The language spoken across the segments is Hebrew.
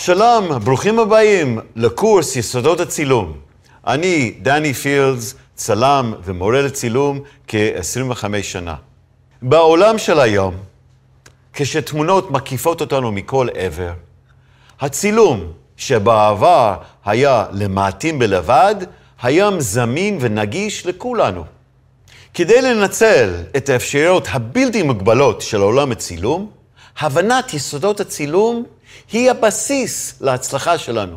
שלום, ברוכים הבאים לקורס יסודות הצילום. אני דני פילדס, צלם ומורה לצילום כ-25 שנה. בעולם של היום, כשתמונות מקיפות אותנו מכל עבר, הצילום, שבעבר היה למעטים בלבד, היום זמין ונגיש לכולנו. כדי לנצל את האפשרויות הבלתי מוגבלות של עולם הצילום, הבנת יסודות הצילום היא הבסיס להצלחה שלנו.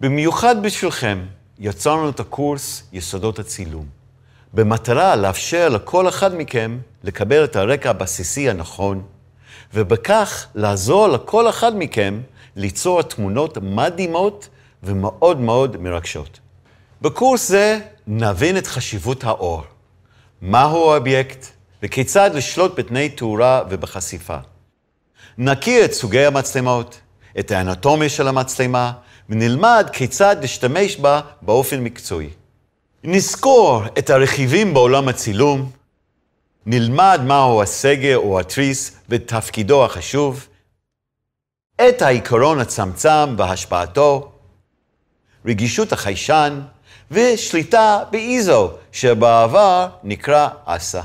במיוחד בשבילכם, יצרנו את הקורס יסודות הצילום, במטרה לאפשר לכל אחד מכם לקבל את הרקע הבסיסי הנכון, ובכך לעזור לכל אחד מכם ליצור תמונות מדהימות ומאוד מאוד מרגשות. בקורס זה נבין את חשיבות האור, מהו האובייקט וכיצד לשלוט בתנאי תאורה ובחשיפה. נכיר את סוגי המצלמות, את האנטומיה של המצלמה, ונלמד כיצד להשתמש בה באופן מקצועי. נזכור את הרכיבים בעולם הצילום, נלמד מהו הסגר או התריס ותפקידו החשוב, את העיקרון הצמצם והשפעתו, רגישות החיישן ושליטה באיזו, שבעבר נקרא אסה.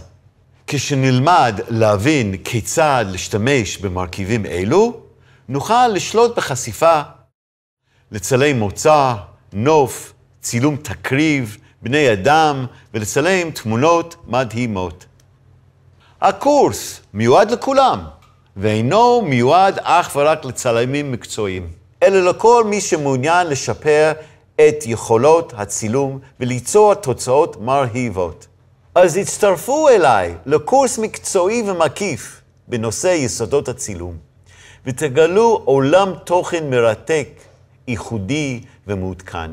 כשנלמד להבין כיצד להשתמש במרכיבים אלו, נוכל לשלוט בחשיפה לצלם מוצא, נוף, צילום תקריב, בני אדם ולצלם תמונות מדהימות. הקורס מיועד לכולם, ואינו מיועד אך ורק לצלמים מקצועיים, אלא לכל מי שמעוניין לשפר את יכולות הצילום וליצור תוצאות מרהיבות. אז הצטרפו אליי לקורס מקצועי ומקיף בנושא יסודות הצילום. ותגלו עולם תוכן מרתק, ייחודי ומעודכן.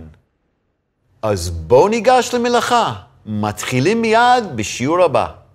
אז בואו ניגש למלאכה. מתחילים מיד בשיעור הבא.